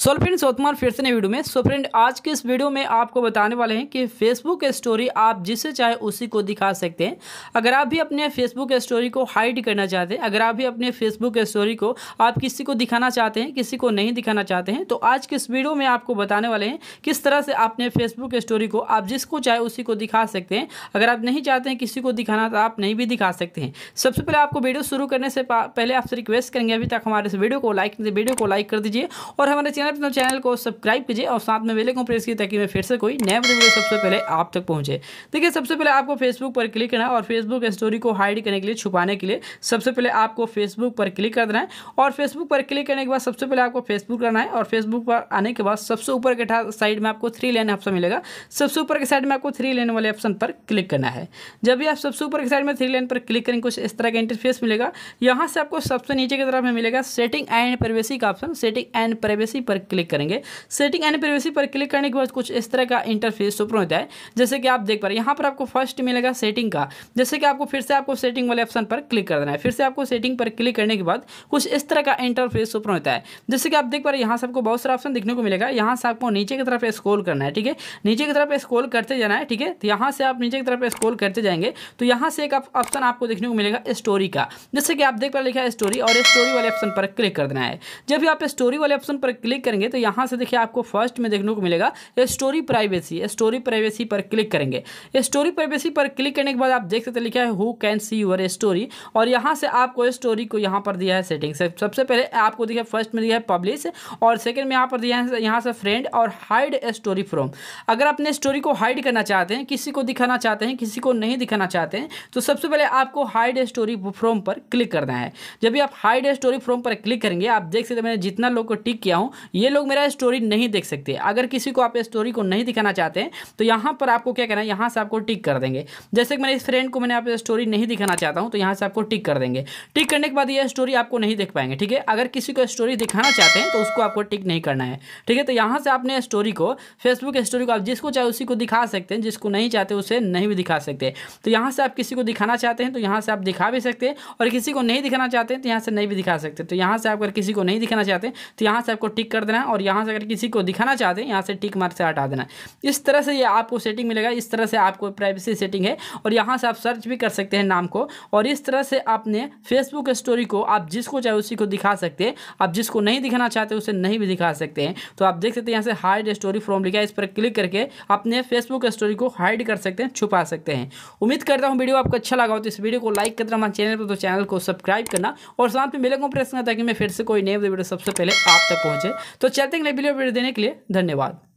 so friends तुम्हार फिर से नए वीडियो में सो so फ्रेंड आज के इस वीडियो में आपको बताने वाले हैं कि फेसबुक स्टोरी आप जिसे चाहे उसी को दिखा सकते हैं अगर आप भी अपने फेसबुक स्टोरी को हाइड करना चाहते हैं अगर आप भी अपने फेसबुक स्टोरी को आप किसी को दिखाना चाहते हैं किसी को नहीं दिखाना चाहते हैं तो आज के इस वीडियो में आपको बताने वाले हैं किस तरह से अपने फेसबुक स्टोरी को आप जिसको चाहे उसी को दिखा सकते हैं अगर आप नहीं चाहते हैं किसी को दिखाना तो आप नहीं भी दिखा सकते हैं सबसे पहले आपको वीडियो शुरू करने से पहले आपसे रिक्वेस्ट करेंगे अभी तक हमारे इस वीडियो को लाइक वीडियो को लाइक कर दीजिए और हमारे चैनल कर तो चैनल को सब्सक्राइब कीजिए और साथ में बेले को प्रेस कीजिए ताकि मैं फिर से कोई नया वीडियो सबसे पहले आप तक पहुँचे देखिए सबसे पहले आपको फेसबुक पर क्लिक करना है और फेसबुक स्टोरी को हाइड करने के लिए छुपाने के लिए सबसे पहले आपको फेसबुक पर क्लिक कर देना है और फेसबुक पर क्लिक करने के बाद सबसे पहले आपको फेसबुक करना है और फेसबुक पर आने के बाद सबसे ऊपर के साइड में आपको थ्री लेन ऑप्शन मिलेगा सबसे ऊपर के साइड में आपको थ्री लेन वाले ऑप्शन पर क्लिक करना है जब भी आप सबसे ऊपर के साइड में थ्री लेन पर क्लिक करेंगे कुछ इस तरह का इंटरफेस मिलेगा यहाँ से आपको सबसे नीचे की तरफ में मिलेगा सेटिंग एंड प्राइवेसी का ऑप्शन सेटिंग एंड प्राइवेसी पर क्लिक करेंगे सेटिंग एंड प्रिवेसी पर क्लिक करने के बाद कुछ इस तरह का इंटरफेस ओपन होता है जैसे कि आप देख पा रहे यहाँ पर आपको फर्स्ट मिलेगा सेटिंग का जैसे कि आपको फिर से आपको सेटिंग वाले ऑप्शन पर क्लिक कर देना है फिर से आपको सेटिंग पर क्लिक करने के बाद कुछ इस तरह का इंटरफेस ओपन होता है जैसे कि आप देख पा रहे यहाँ से आपको बहुत सारा ऑप्शन देखने को मिलेगा यहाँ से आपको नीचे की तरफ स्कोल करना है ठीक है नीचे की तरफ स्कोल करते जाना है ठीक है तो यहाँ से आप नीचे की तरफ स्कोल करते जाएंगे तो यहाँ से एक ऑप्शन आपको देखने को मिलेगा स्टोरी का जैसे कि आप देख पा रहे लिखा है स्टोरी और स्टोरी वाले ऑप्शन पर क्लिक कर देना है जब भी आप स्टोरी वाले ऑप्शन पर क्लिक करेंगे तो यहाँ से देखिए आपको फर्स्ट में देखने को मिलेगा स्टोरी प्राइवेसी स्टोरी प्राइवेसी पर क्लिक करेंगे स्टोरी प्राइवेसी पर क्लिक करने के बाद आप देख सकते लिखा है who can see your story और यहाँ से आपको स्टोरी को यहाँ पर दिया है सेटिंग सबसे पहले आपको दिया फर्स्ट में दिया है पब्लिश और सेकेंड में यहाँ पर दिया है यहाँ से फ्रेंड और हाइड स्टोरी फ्रॉम अगर अपने स्टोरी को हाइड करना चाहते हैं किसी को दिखाना चाहते हैं किसी को नहीं दिखाना चाहते हैं तो सबसे पहले आपको हाइड स्टोरी फ्रॉम पर क्लिक करना है जब भी आप हाइड स्टोरी फ्रॉम पर क्लिक करेंगे आप देख सकते मैंने जितना लोग को टिक किया हूं ये लोग मेरा स्टोरी नहीं देख सकते अगर किसी को आप स्टोरी को नहीं दिखाना चाहते हैं तो यहाँ पर आपको क्या करना है यहाँ से आपको टिक कर देंगे जैसे कि मैंने इस फ्रेंड को मैंने आप स्टोरी नहीं दिखाना चाहता हूँ तो यहाँ से आपको टिक कर देंगे टिक करने के बाद ये स्टोरी आपको नहीं देख पाएंगे ठीक है अगर किसी को स्टोरी दिखाना चाहते हैं तो उसको आपको टिक नहीं करना है ठीक है तो यहाँ से आपने स्टोरी को फेसबुक स्टोरी को आप जिसको चाहे उसी को दिखा सकते हैं जिसको नहीं चाहते उसे नहीं भी दिखा सकते तो यहाँ से आप किसी को दिखाना चाहते हैं तो यहाँ से आप दिखा भी सकते हैं और किसी को नहीं दिखाना चाहते हैं तो यहाँ से नहीं भी दिखा सकते तो यहाँ से आप अगर किसी को नहीं दिखाना चाहते तो यहाँ से आपको टिक कर देना और यहाँ से अगर किसी को दिखाना चाहते हैं यहाँ से टिक मार्क से हटा देना है इस तरह से ये आपको सेटिंग मिलेगा इस तरह से आपको प्राइवेसी सेटिंग है और यहाँ से आप सर्च भी कर सकते हैं नाम को और इस तरह से आपने फेसबुक स्टोरी को आप जिसको चाहे उसी को दिखा सकते हैं आप जिसको नहीं दिखाना चाहते उसे नहीं भी दिखा सकते हैं तो आप देख सकते हैं यहाँ से हाइड स्टोरी फ्रॉम लिखा इस पर क्लिक करके अपने फेसबुक स्टोरी को हाइड कर सकते हैं छुपा सकते हैं उम्मीद करता हूँ वीडियो आपको अच्छा लगा हो तो इस वीडियो को लाइक कर देना हमारे चैनल पर तो चैनल को सब्सक्राइब करना और साथ में मिलेगा प्रेस करना ताकि मैं फिर से कोई नए वीडियो सबसे पहले आप तक पहुंचे तो चलते अगले वीडियो देने के लिए धन्यवाद